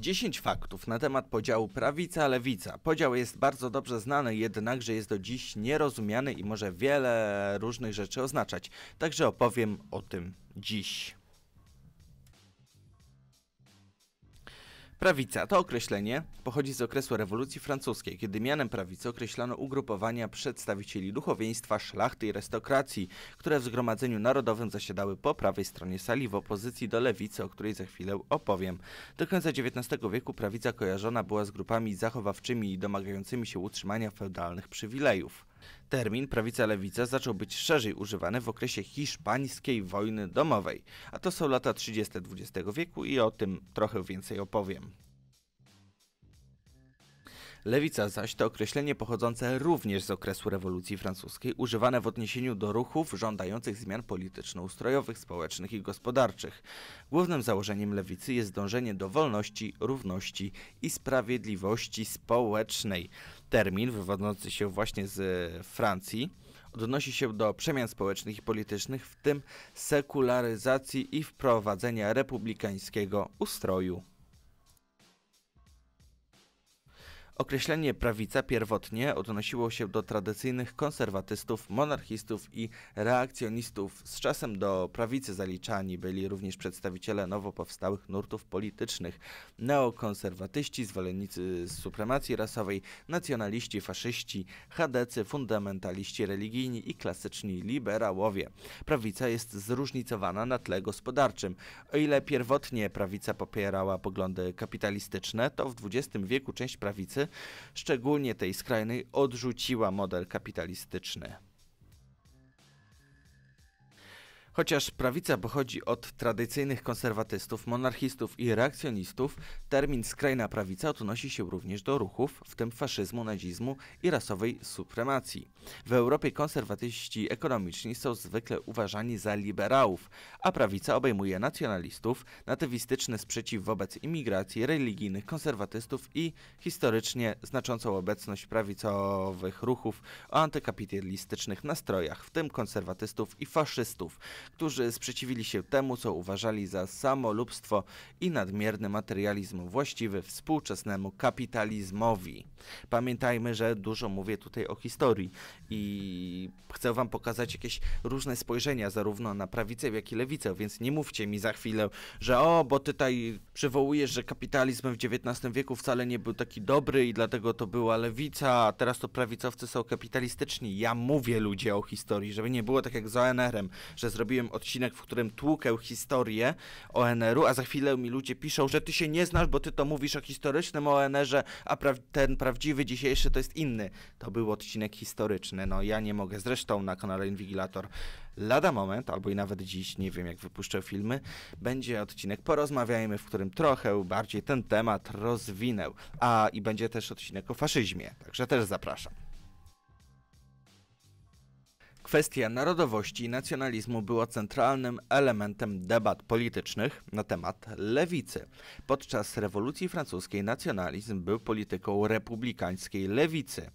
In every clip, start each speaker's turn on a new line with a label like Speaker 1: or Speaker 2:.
Speaker 1: 10 faktów na temat podziału prawica-lewica. Podział jest bardzo dobrze znany, jednakże jest do dziś nierozumiany i może wiele różnych rzeczy oznaczać. Także opowiem o tym dziś. Prawica to określenie pochodzi z okresu rewolucji francuskiej, kiedy mianem prawicy określano ugrupowania przedstawicieli duchowieństwa, szlachty i arystokracji, które w Zgromadzeniu Narodowym zasiadały po prawej stronie sali w opozycji do lewicy, o której za chwilę opowiem. Do końca XIX wieku prawica kojarzona była z grupami zachowawczymi i domagającymi się utrzymania feudalnych przywilejów. Termin prawica-lewica zaczął być szerzej używany w okresie hiszpańskiej wojny domowej, a to są lata 30. XX wieku i o tym trochę więcej opowiem. Lewica zaś to określenie pochodzące również z okresu rewolucji francuskiej, używane w odniesieniu do ruchów żądających zmian polityczno-ustrojowych, społecznych i gospodarczych. Głównym założeniem lewicy jest dążenie do wolności, równości i sprawiedliwości społecznej. Termin wywodzący się właśnie z e, Francji odnosi się do przemian społecznych i politycznych, w tym sekularyzacji i wprowadzenia republikańskiego ustroju. Określenie prawica pierwotnie odnosiło się do tradycyjnych konserwatystów, monarchistów i reakcjonistów. Z czasem do prawicy zaliczani byli również przedstawiciele nowo powstałych nurtów politycznych, neokonserwatyści, zwolennicy supremacji rasowej, nacjonaliści, faszyści, chadecy, fundamentaliści religijni i klasyczni liberałowie. Prawica jest zróżnicowana na tle gospodarczym. O ile pierwotnie prawica popierała poglądy kapitalistyczne, to w XX wieku część prawicy szczególnie tej skrajnej, odrzuciła model kapitalistyczny. Chociaż prawica pochodzi od tradycyjnych konserwatystów, monarchistów i reakcjonistów, termin skrajna prawica odnosi się również do ruchów, w tym faszyzmu, nazizmu i rasowej supremacji. W Europie konserwatyści ekonomiczni są zwykle uważani za liberałów, a prawica obejmuje nacjonalistów, natywistyczny sprzeciw wobec imigracji, religijnych konserwatystów i historycznie znaczącą obecność prawicowych ruchów o antykapitalistycznych nastrojach, w tym konserwatystów i faszystów którzy sprzeciwili się temu, co uważali za samolubstwo i nadmierny materializm właściwy współczesnemu kapitalizmowi. Pamiętajmy, że dużo mówię tutaj o historii i chcę wam pokazać jakieś różne spojrzenia zarówno na prawicę, jak i lewicę, więc nie mówcie mi za chwilę, że o, bo ty tutaj przywołujesz, że kapitalizm w XIX wieku wcale nie był taki dobry i dlatego to była lewica, a teraz to prawicowcy są kapitalistyczni. Ja mówię ludzie o historii, żeby nie było tak jak z ONR-em, że zrobiłem zrobiłem odcinek, w którym tłukę historię ONR-u, a za chwilę mi ludzie piszą, że ty się nie znasz, bo ty to mówisz o historycznym ONR-ze, a pra ten prawdziwy dzisiejszy to jest inny. To był odcinek historyczny, no ja nie mogę. Zresztą na kanale Inwigilator lada moment, albo i nawet dziś, nie wiem jak wypuszczę filmy, będzie odcinek Porozmawiajmy, w którym trochę bardziej ten temat rozwinę. A i będzie też odcinek o faszyzmie, także też zapraszam. Kwestia narodowości i nacjonalizmu była centralnym elementem debat politycznych na temat lewicy. Podczas rewolucji francuskiej nacjonalizm był polityką republikańskiej lewicy.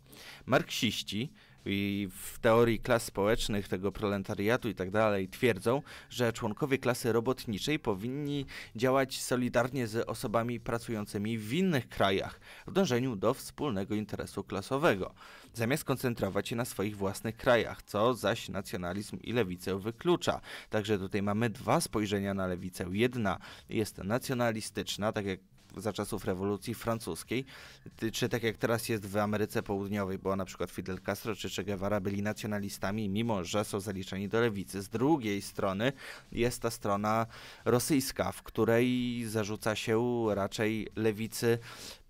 Speaker 1: Marksiści i w teorii klas społecznych, tego proletariatu i tak dalej twierdzą, że członkowie klasy robotniczej powinni działać solidarnie z osobami pracującymi w innych krajach w dążeniu do wspólnego interesu klasowego, zamiast koncentrować się na swoich własnych krajach, co zaś nacjonalizm i lewicę wyklucza. Także tutaj mamy dwa spojrzenia na lewicę. Jedna jest nacjonalistyczna, tak jak za czasów rewolucji francuskiej, czy tak jak teraz jest w Ameryce Południowej, bo na przykład Fidel Castro czy Che Guevara byli nacjonalistami, mimo że są zaliczeni do lewicy. Z drugiej strony jest ta strona rosyjska, w której zarzuca się raczej lewicy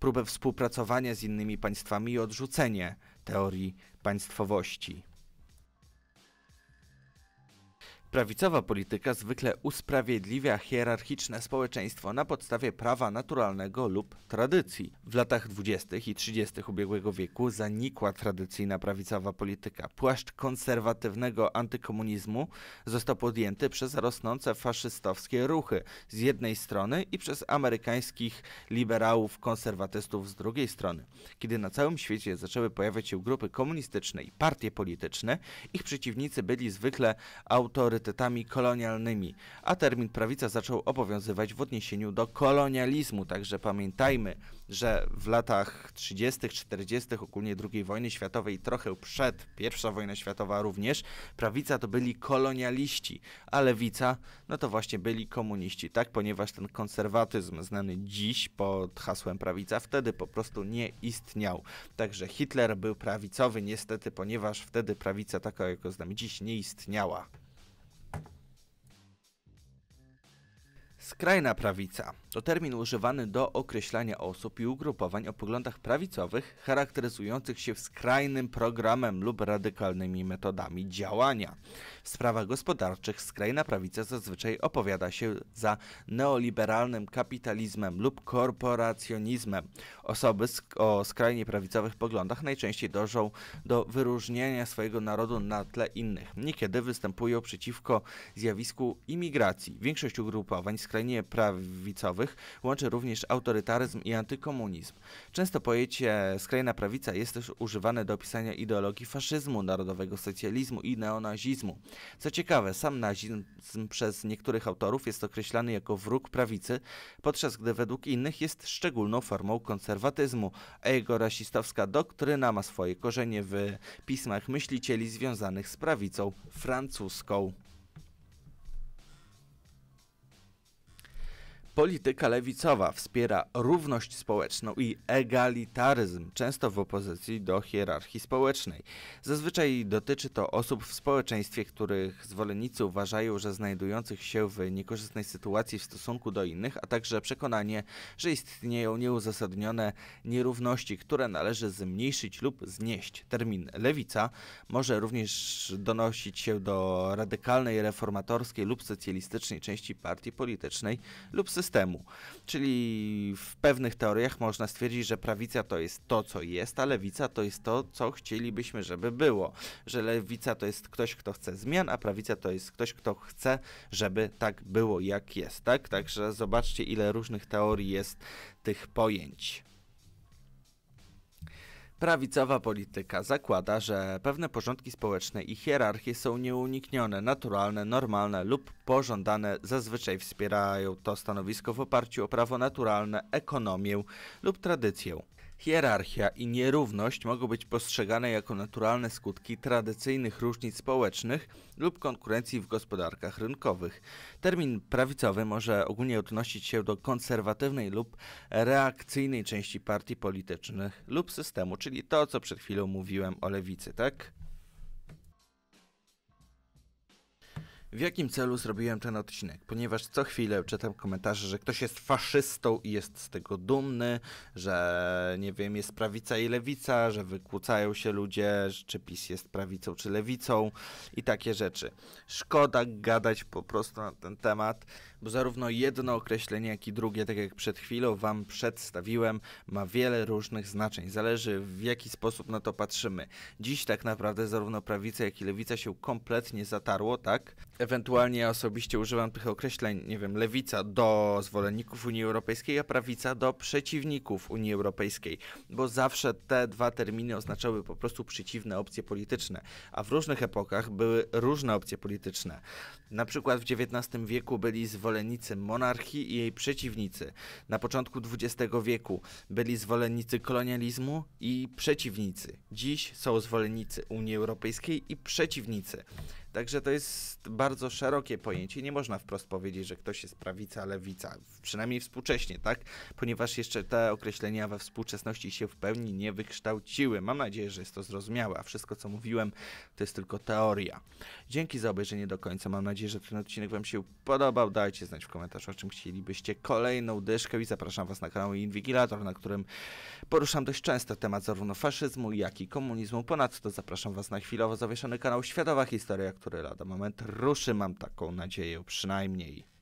Speaker 1: próbę współpracowania z innymi państwami i odrzucenie teorii państwowości. Prawicowa polityka zwykle usprawiedliwia hierarchiczne społeczeństwo na podstawie prawa naturalnego lub tradycji. W latach 20. i 30. ubiegłego wieku zanikła tradycyjna prawicowa polityka. Płaszcz konserwatywnego antykomunizmu został podjęty przez rosnące faszystowskie ruchy z jednej strony i przez amerykańskich liberałów konserwatystów z drugiej strony. Kiedy na całym świecie zaczęły pojawiać się grupy komunistyczne i partie polityczne, ich przeciwnicy byli zwykle autorytarni autorytetami kolonialnymi, a termin prawica zaczął obowiązywać w odniesieniu do kolonializmu. Także pamiętajmy, że w latach 30., 40., ogólnie II wojny światowej, trochę przed I wojna światowa również, prawica to byli kolonialiści, a lewica no to właśnie byli komuniści, tak? Ponieważ ten konserwatyzm znany dziś pod hasłem prawica wtedy po prostu nie istniał. Także Hitler był prawicowy niestety, ponieważ wtedy prawica taka, jaką znamy dziś, nie istniała. Skrajna prawica to termin używany do określania osób i ugrupowań o poglądach prawicowych charakteryzujących się skrajnym programem lub radykalnymi metodami działania. W sprawach gospodarczych skrajna prawica zazwyczaj opowiada się za neoliberalnym kapitalizmem lub korporacjonizmem. Osoby o skrajnie prawicowych poglądach najczęściej dążą do wyróżniania swojego narodu na tle innych. Niekiedy występują przeciwko zjawisku imigracji. Większość ugrupowań skrajnych skrajnie prawicowych łączy również autorytaryzm i antykomunizm. Często pojęcie skrajna prawica jest też używane do opisania ideologii faszyzmu, narodowego socjalizmu i neonazizmu. Co ciekawe, sam nazizm przez niektórych autorów jest określany jako wróg prawicy, podczas gdy według innych jest szczególną formą konserwatyzmu, a jego rasistowska doktryna ma swoje korzenie w pismach myślicieli związanych z prawicą francuską. Polityka lewicowa wspiera równość społeczną i egalitaryzm, często w opozycji do hierarchii społecznej. Zazwyczaj dotyczy to osób w społeczeństwie, których zwolennicy uważają, że znajdujących się w niekorzystnej sytuacji w stosunku do innych, a także przekonanie, że istnieją nieuzasadnione nierówności, które należy zmniejszyć lub znieść. Termin lewica może również donosić się do radykalnej, reformatorskiej lub socjalistycznej części partii politycznej lub systemu systemu. Czyli w pewnych teoriach można stwierdzić, że prawica to jest to, co jest, a lewica to jest to, co chcielibyśmy, żeby było. Że lewica to jest ktoś, kto chce zmian, a prawica to jest ktoś, kto chce, żeby tak było, jak jest. Tak? Także zobaczcie, ile różnych teorii jest tych pojęć. Prawicowa polityka zakłada, że pewne porządki społeczne i hierarchie są nieuniknione, naturalne, normalne lub pożądane. Zazwyczaj wspierają to stanowisko w oparciu o prawo naturalne, ekonomię lub tradycję. Hierarchia i nierówność mogą być postrzegane jako naturalne skutki tradycyjnych różnic społecznych lub konkurencji w gospodarkach rynkowych. Termin prawicowy może ogólnie odnosić się do konserwatywnej lub reakcyjnej części partii politycznych lub systemu, czyli to, co przed chwilą mówiłem o lewicy, tak? w jakim celu zrobiłem ten odcinek, ponieważ co chwilę czytam komentarze, że ktoś jest faszystą i jest z tego dumny, że nie wiem, jest prawica i lewica, że wykłócają się ludzie, czy PiS jest prawicą czy lewicą i takie rzeczy. Szkoda gadać po prostu na ten temat, bo zarówno jedno określenie, jak i drugie, tak jak przed chwilą wam przedstawiłem, ma wiele różnych znaczeń. Zależy w jaki sposób na to patrzymy. Dziś tak naprawdę zarówno prawica, jak i lewica się kompletnie zatarło, tak? ewentualnie ja osobiście używam tych określeń, nie wiem, lewica do zwolenników Unii Europejskiej, a prawica do przeciwników Unii Europejskiej, bo zawsze te dwa terminy oznaczały po prostu przeciwne opcje polityczne, a w różnych epokach były różne opcje polityczne. Na przykład w XIX wieku byli zwolennicy monarchii i jej przeciwnicy. Na początku XX wieku byli zwolennicy kolonializmu i przeciwnicy. Dziś są zwolennicy Unii Europejskiej i przeciwnicy. Także to jest bardzo szerokie pojęcie. Nie można wprost powiedzieć, że ktoś jest prawica, lewica, przynajmniej współcześnie, tak? Ponieważ jeszcze te określenia we współczesności się w pełni nie wykształciły. Mam nadzieję, że jest to zrozumiałe, a wszystko, co mówiłem, to jest tylko teoria. Dzięki za obejrzenie do końca. Mam nadzieję, że ten odcinek Wam się podobał. Dajcie znać w komentarzu, o czym chcielibyście kolejną dyszkę i zapraszam Was na kanał Inwigilator, na którym poruszam dość często temat zarówno faszyzmu, jak i komunizmu. Ponadto zapraszam Was na chwilowo zawieszony kanał Światowa Historia, które lada moment ruszy, mam taką nadzieję przynajmniej.